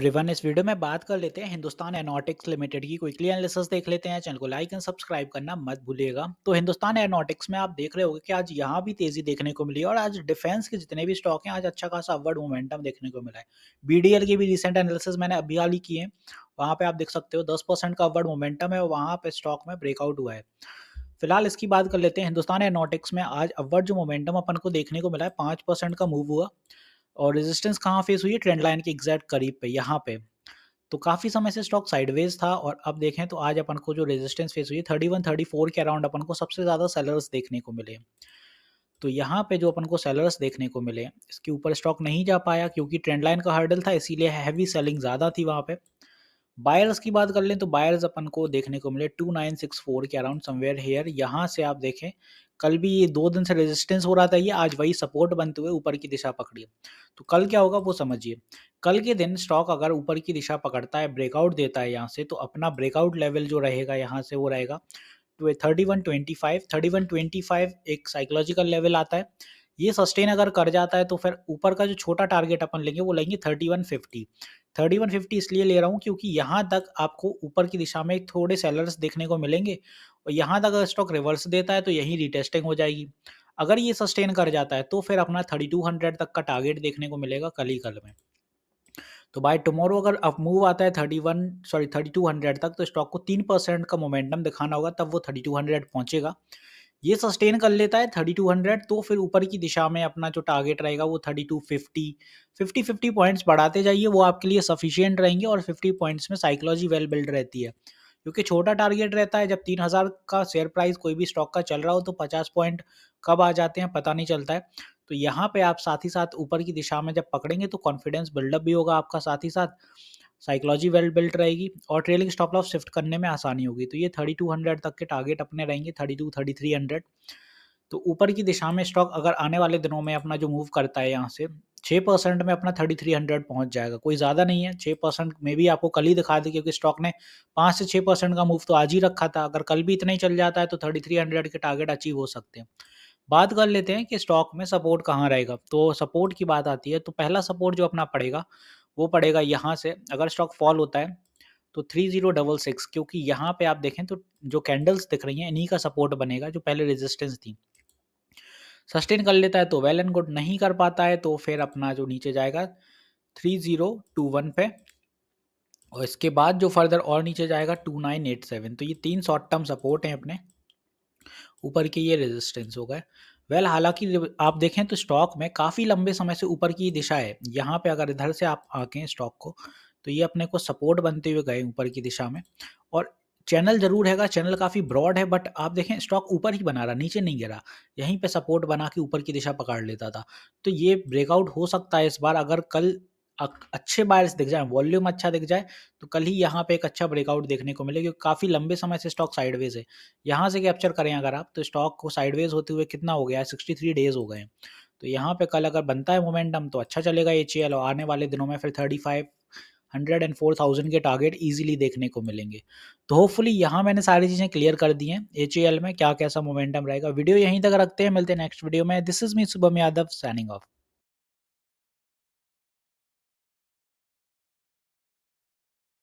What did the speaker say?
रिवन इस वीडियो में बात कर लेते हैं हिंदुस्तान एनोटिक्स लिमिटेड की क्विकली एनालिसिस देख लेते हैं चैनल को लाइक एंड सब्सक्राइब करना मत भूलिएगा तो हिंदुस्तान एनोटिक्स में आप देख रहे होंगे कि आज यहाँ भी तेजी देखने को मिली और आज डिफेंस के जितने भी स्टॉक हैं आज अच्छा खासा अपवर्ड मोमेंटम देखने को मिला है बीडीएल की भी रिसेंट एनालिसिस मैंने अभी हाल ही की है वहाँ पे आप देख सकते हो दस परसेंट का अपवर्ड मोमेंटम है वहाँ पे स्टॉक में ब्रेकआउट हुआ है फिलहाल इसकी बात कर लेते हैं हिंदुस्तान एनोटिक्स में आज अववर्ड जो मोमेंटम अपन को देखने को मिला है पाँच परसेंट का मूव हुआ और रेजिस्टेंस कहाँ फेस हुई है ट्रेंड लाइन के एग्जैक्ट करीब पे यहाँ पे तो काफ़ी समय से स्टॉक साइडवेज था और अब देखें तो आज अपन को जो रेजिस्टेंस फेस हुई थर्टी वन थर्टी फोर के अराउंड अपन को सबसे ज़्यादा सेलर्स देखने को मिले तो यहाँ पे जो अपन को सेलर्स देखने को मिले इसके ऊपर स्टॉक नहीं जा पाया क्योंकि ट्रेंड लाइन का हर्डल था इसीलिए हैवी सेलिंग ज़्यादा थी वहाँ पे बायर्स की बात कर लें तो बायर्स अपन को देखने को मिले 2964 के अराउंड समवेयर हेयर यहाँ से आप देखें कल भी ये दो दिन से रेजिस्टेंस हो रहा था ये आज वही सपोर्ट बनते हुए ऊपर की दिशा पकड़ी तो कल क्या होगा वो समझिए कल के दिन स्टॉक अगर ऊपर की दिशा पकड़ता है ब्रेकआउट देता है यहाँ से तो अपना ब्रेकआउट लेवल जो रहेगा यहाँ से वो रहेगा thirty one twenty five thirty one twenty five एक साइकोलॉजिकल लेवल आता है ये सस्टेन अगर कर जाता है तो फिर ऊपर का जो छोटा टारगेट अपन लेंगे वो लेंगे thirty one fifty thirty one fifty इसलिए ले रहा हूँ क्योंकि यहाँ तक आपको ऊपर की दिशा में थोड़े सेलर्स देखने को मिलेंगे और यहाँ तक अगर स्टॉक रिवर्स देता है तो यही रिटेस्टिंग हो जाएगी अगर ये सस्टेन कर जाता है तो फिर अपना थर्टी टू हंड्रेड तक का टारगेट देखने को मिलेगा कल ही कल में तो बाय टुमारो अगर अब मूव आता है thirty one sorry thirty two hundred तक तो स्टॉक को तीन परसेंट का मोमेंटम दिखाना होगा तब वो थर्टी टू हंड्रेड पहुँचेगा ये सस्टेन कर लेता है थर्टी टू हंड्रेड तो फिर ऊपर की दिशा में अपना जो टारगेट रहेगा वो thirty two fifty fifty fifty points बढ़ाते जाइए वो आपके लिए सफिशियंट रहेंगे और फिफ्टी पॉइंट्स में साइकोलॉजी वेल बिल्ड रहती है क्योंकि छोटा टारगेट रहता है जब तीन हज़ार का शेयर प्राइस कोई भी स्टॉक का चल रहा हो तो पचास पॉइंट कब आ जाते हैं पता नहीं चलता है तो यहाँ पे आप साथ ही साथ ऊपर की दिशा में जब पकड़ेंगे तो कॉन्फिडेंस बिल्डअप भी होगा आपका साथ ही साथ साइकोलॉजी वेल बिल्ट रहेगी और ट्रेलिंग स्टॉप लॉस शिफ्ट करने में आसानी होगी तो ये थर्टी टू हंड्रेड तक के टारगेट अपने रहेंगे thirty two thirty three hundred तो ऊपर की दिशा में स्टॉक अगर आने वाले दिनों में अपना जो मूव करता है यहाँ से छः परसेंट में अपना थर्टी थ्री हंड्रेड पहुँच जाएगा कोई ज़्यादा नहीं है छः परसेंट में भी आपको कल ही दिखा दे क्योंकि स्टॉक ने पाँच से छः परसेंट का मूव तो आज ही रखा था अगर कल भी इतना ही चल जाता है तो थर्टी थ्री हंड्रेड के टारगेट अचीव हो सकते हैं बात कर लेते हैं कि स्टॉक में सपोर्ट कहाँ रहेगा तो सपोर्ट की बात आती है तो पहला सपोर्ट जो अपना पड़ेगा वो पड़ेगा यहाँ से अगर स्टॉक फॉल होता है तो थ्री जीरो डबल सिक्स क्योंकि यहाँ पे आप देखें तो जो कैंडल्स दिख रही हैं इन्हीं का सपोर्ट बनेगा जो पहले रेजिस्टेंस थी सस्टेन कर लेता है तो वेल एंड गुड नहीं कर पाता है तो फिर अपना जो नीचे जाएगा थ्री जीरो टू वन पे और इसके बाद जो फर्दर और नीचे जाएगा टू नाइन एट सेवन तो ये तीन शॉर्ट टर्म सपोर्ट हैं अपने ऊपर के ये रेजिस्टेंस हो गए वेल well, हालांकि आप देखें तो स्टॉक में काफ़ी लंबे समय से ऊपर की दिशा है यहाँ पे अगर इधर से आप आके स्टॉक को तो ये अपने को सपोर्ट बनते हुए गए ऊपर की दिशा में और चैनल जरूर हैगा चैनल काफ़ी ब्रॉड है बट आप देखें स्टॉक ऊपर ही बना रहा नीचे नहीं गिरा यहीं पे सपोर्ट बना के ऊपर की दिशा पकड़ लेता था तो ये ब्रेकआउट हो सकता है इस बार अगर कल अच्छे बायर्स दिख जाए वॉल्यूम अच्छा दिख जाए तो कल ही यहाँ पे एक अच्छा ब्रेकआउट देखने को मिले क्योंकि काफ़ी लंबे समय से स्टॉक साइडवेज है यहाँ से कैप्चर करें अगर आप तो स्टॉक को साइडवेज होते हुए कितना हो गया है सिक्सटी थ्री डेज हो गए तो यहाँ पे कल अगर बनता है मोमेंटम तो अच्छा चलेगा एच और आने वाले दिनों में फिर thirty five hundred and four thousand के टारगेट इजीली देखने को मिलेंगे तो होपफुली यहाँ मैंने सारी चीज़ें क्लियर कर दी हैं एच में क्या कैसा मोमेंटम रहेगा वीडियो यहीं तक रखते हैं मिलते हैं नेक्स्ट वीडियो में this is me Shubham Yadav signing of